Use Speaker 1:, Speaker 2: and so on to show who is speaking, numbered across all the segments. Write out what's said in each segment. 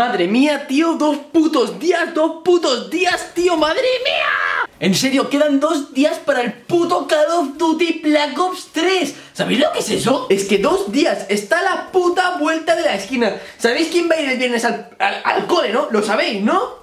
Speaker 1: Madre mía, tío, dos putos días, dos putos días, tío, madre mía. En serio, quedan dos días para el puto Call of Duty Black Ops 3 ¿Sabéis lo que es eso? Es que dos días, está la puta vuelta de la esquina ¿Sabéis quién va a ir el viernes al, al, cole, no? Lo sabéis, ¿no?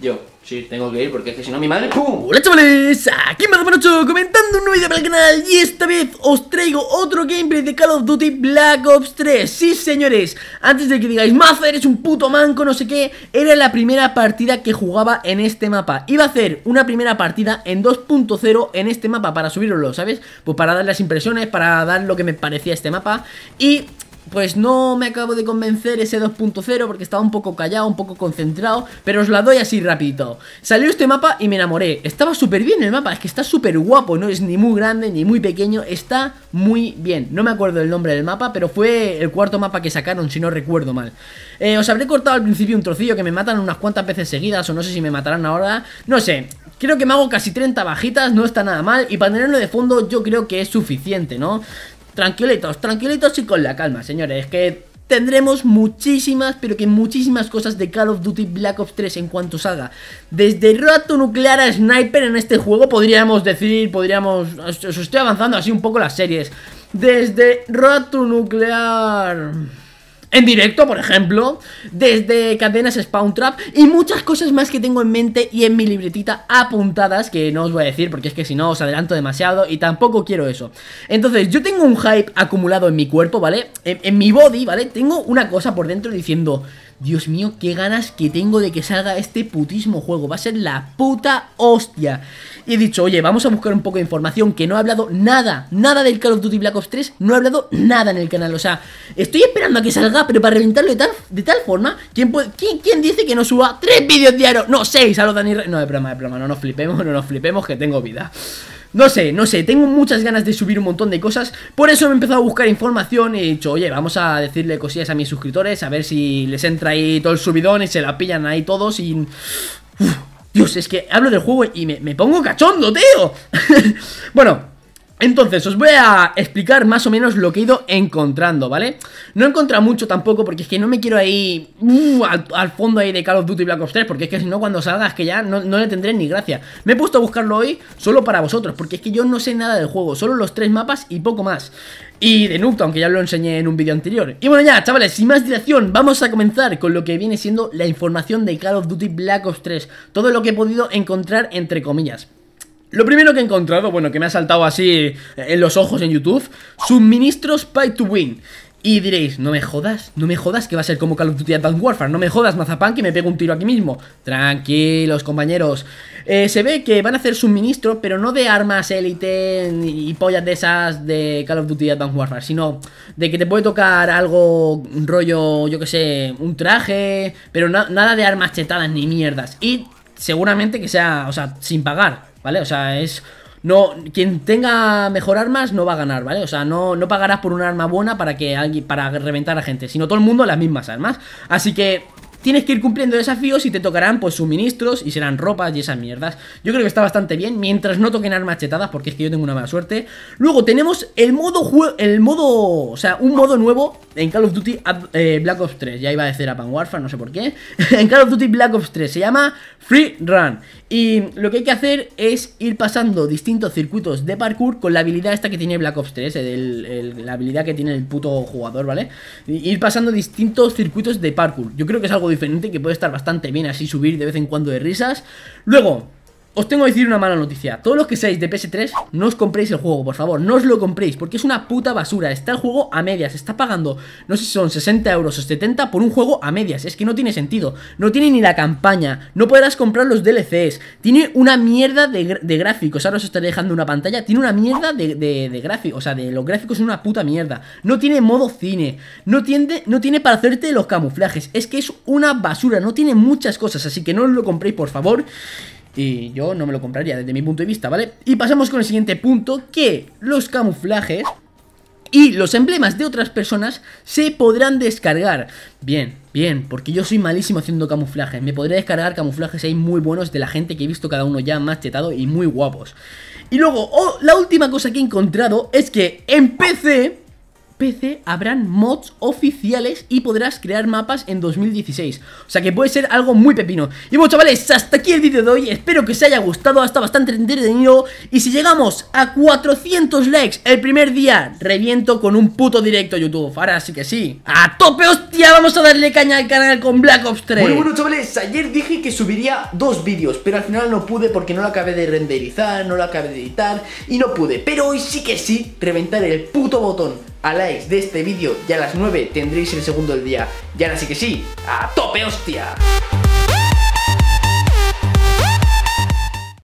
Speaker 1: Yo, sí, tengo que ir porque es que si no mi madre... ¡Pum! ¡Hola chavales! Aquí Mazo comentando un nuevo video para el canal Y esta vez os traigo otro gameplay de Call of Duty Black Ops 3 Sí señores, antes de que digáis Mazo eres un puto manco, no sé qué Era la primera partida que jugaba en este mapa Iba a hacer una primera partida en 2.0 en este mapa para subirlo, ¿sabes? Pues para dar las impresiones, para dar lo que me parecía este mapa Y pues no me acabo de convencer ese 2.0 porque estaba un poco callado, un poco concentrado, pero os la doy así rapidito. Salió este mapa y me enamoré. Estaba súper bien el mapa, es que está súper guapo, no es ni muy grande ni muy pequeño, está muy bien. No me acuerdo el nombre del mapa, pero fue el cuarto mapa que sacaron, si no recuerdo mal. Eh, os habré cortado al principio un trocillo que me matan unas cuantas veces seguidas, o no sé si me matarán ahora, no sé. Creo que me hago casi 30 bajitas, no está nada mal, y para tenerlo de fondo yo creo que es suficiente, ¿no? tranquilitos, tranquilitos y con la calma, señores, que tendremos muchísimas, pero que muchísimas cosas de Call of Duty Black Ops 3 en cuanto salga. Desde rato nuclear a sniper en este juego podríamos decir, podríamos... Os estoy avanzando así un poco las series. Desde rato nuclear en directo, por ejemplo, desde cadenas Spawn Trap y muchas cosas más que tengo en mente y en mi libretita apuntadas que no os voy a decir porque es que si no os adelanto demasiado y tampoco quiero eso. Entonces, yo tengo un hype acumulado en mi cuerpo, ¿vale? En, en mi body, ¿vale? Tengo una cosa por dentro diciendo... Dios mío, qué ganas que tengo de que salga este putísimo juego. Va a ser la puta hostia. Y he dicho, oye, vamos a buscar un poco de información, que no he hablado nada, nada del Call of Duty Black Ops 3, no he hablado nada en el canal. O sea, estoy esperando a que salga, pero para reventarlo de tal, de tal forma, ¿quién, dice que no suba tres vídeos diarios? No, seis a los Dani... No, de broma, de broma, no nos flipemos, no nos flipemos, que tengo vida. No sé, no sé, tengo muchas ganas de subir un montón de cosas Por eso me he empezado a buscar información y he dicho, oye, vamos a decirle cosillas a mis suscriptores A ver si les entra ahí todo el subidón y se la pillan ahí todos y... Dios, es que hablo del juego y me, me pongo cachondo, tío Bueno... Entonces, os voy a explicar más o menos lo que he ido encontrando, ¿vale? No he encontrado mucho tampoco, porque es que no me quiero ahí uh, al, fondo ahí de Call of Duty Black Ops 3, porque es que si no, cuando salga, es que ya no, le tendré ni gracia. Me he puesto a buscarlo hoy solo para vosotros, porque es que yo no sé nada del juego, solo los tres mapas y poco más. Y de nupto, aunque ya lo enseñé en un vídeo anterior. Y bueno ya, chavales, sin más dilación, vamos a comenzar con lo que viene siendo la información de Call of Duty Black Ops 3. Todo lo que he podido encontrar entre comillas. Lo primero que he encontrado, bueno, que me ha saltado así eh, en los ojos en YouTube, suministros pay to win. Y diréis, no me jodas, no me jodas que va a ser como Call of Duty Advanced Warfare, no me jodas, Mazapan, que me pego un tiro aquí mismo. Tranquilos, compañeros. Eh, se ve que van a hacer suministro, pero no de armas élite y pollas de esas de Call of Duty Advanced Warfare, sino de que te puede tocar algo, Un rollo, yo que sé, un traje, pero nada de armas chetadas ni mierdas. Y seguramente que sea, o sea, sin pagar. ¿vale? O sea, es... No, quien tenga mejor armas no va a ganar, ¿vale? O sea, no, no pagarás por un arma buena para que alguien, para reventar a gente, sino todo el mundo las mismas armas. Así que Tienes que ir cumpliendo desafíos y te tocarán pues suministros y serán ropas y esas mierdas. Yo creo que está bastante bien, mientras no toquen armas chetadas, porque es que yo tengo una mala suerte. Luego tenemos el modo juego, el modo, o sea, un modo nuevo en Call of Duty eh, Black Ops 3. Ya iba a decir Pan Warfare, no sé por qué. en Call of Duty Black Ops 3 se llama Free Run. Y lo que hay que hacer es ir pasando distintos circuitos de parkour con la habilidad esta que tiene Black Ops 3, la habilidad que tiene el puto jugador, ¿vale? ir pasando distintos circuitos de parkour. Yo creo que es algo diferente que puede estar bastante bien así subir de vez en cuando de risas. Luego, os tengo que decir una mala noticia. Todos los que seáis de PS3, no os compréis el juego, por favor. No os lo compréis, porque es una puta basura. Está el juego a medias. Está pagando, no sé si son 60 euros o 70 por un juego a medias. Es que no tiene sentido. No tiene ni la campaña. No podrás comprar los DLCs. Tiene una mierda de, gráficos. Ahora os estaré dejando una pantalla. Tiene una mierda de, gráficos. O sea, de los gráficos es una puta mierda. No tiene modo cine. No tiene, no tiene para hacerte los camuflajes. Es que es una basura. No tiene muchas cosas. Así que no os lo compréis, por favor. Y yo no me lo compraría desde mi punto de vista, ¿vale? Y pasamos con el siguiente punto, que los camuflajes y los emblemas de otras personas se podrán descargar. Bien, bien, porque yo soy malísimo haciendo camuflajes. Me podría descargar camuflajes ahí muy buenos de la gente que he visto cada uno ya más y muy guapos. Y luego, oh, la última cosa que he encontrado es que en PC PC habrán mods oficiales y podrás crear mapas en 2016. O sea que puede ser algo muy pepino. Y bueno, chavales, hasta aquí el vídeo de hoy. Espero que os haya gustado, hasta bastante entretenido. Y si llegamos a 400 likes el primer día, reviento con un puto directo a YouTube. Ahora sí que sí. ¡A tope, hostia! Vamos a darle caña al canal con Black Ops 3. Bueno, bueno, chavales, ayer dije que subiría dos vídeos, pero al final no pude porque no lo acabé de renderizar, no lo acabé de editar y no pude. Pero hoy sí que sí, reventar el puto botón a likes de este vídeo y a las 9 tendréis el segundo del día. Y ahora sí que sí, ¡a tope, hostia!